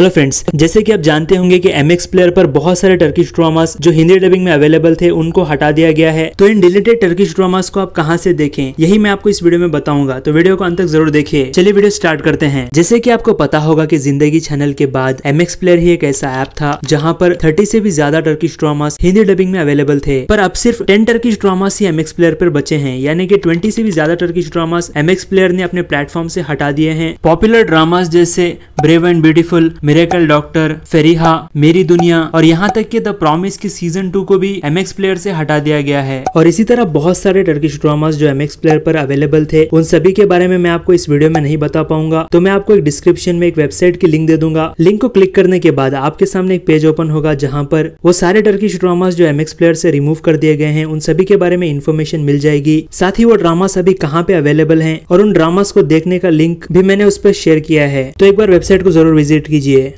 hello friends जैसे कि आप जानते होंगे कि एमएक्स प्लेयर पर बहुत सारे टर्किश ड्रामास जो हिंदी डबिंग में अवेलेबल थे उनको हटा दिया गया है तो इन डिलीटेड टर्किश ड्रामास को आप कहां से देखें यही मैं आपको इस वीडियो में बताऊंगा तो वीडियो को अंत तक जरूर देखिए चलिए वीडियो स्टार्ट करते हैं जैसे की आपको पता होगा की जिंदगी चैनल के बाद एमएक्स प्लेयर ही एक ऐसा ऐप था जहाँ पर थर्टी से भी ज्यादा टर्किश ड्रामास हिंदी डबिंग में अवेलेबल थे पर अब सिर्फ टेन टर्किश ड्रामास ही एमएक्स प्लेयर पर बचे हैं यानी कि ट्वेंटी से भी ज्यादा टर्किश ड्रामास एमएक्स प्लेयर ने अपने प्लेटफॉर्म से हटा दिए हैं पॉपुलर ड्रामास जैसे brave and beautiful miracle doctor Feriha मेरी दुनिया और यहाँ तक की द प्रॉमिस की सीजन टू को भी एमएक्स प्लेयर से हटा दिया गया है और इसी तरह बहुत सारे टर्किश ड्रामास जो एक्स प्लेयर पर अवेलेबल थे उन सभी के बारे में मैं आपको इस वीडियो में नहीं बता पाऊंगा तो मैं आपको एक डिस्क्रिप्शन में एक वेबसाइट की लिंक दे दूंगा लिंक को क्लिक करने के बाद आपके सामने एक पेज ओपन होगा जहाँ पर वो सारे टर्किश ड्रामास जो एक्स प्लेयर से रिमूव कर दिए गए हैं उन सभी के बारे में इन्फॉर्मेशन मिल जाएगी साथ ही वो ड्रामा सभी कहाँ पे अवेलेबल है और उन ड्रामास को देखने का लिंक भी मैंने उस पर शेयर किया है तो एक बार वेबसाइट वेबसाइट को ज़रूर विजिट कीजिए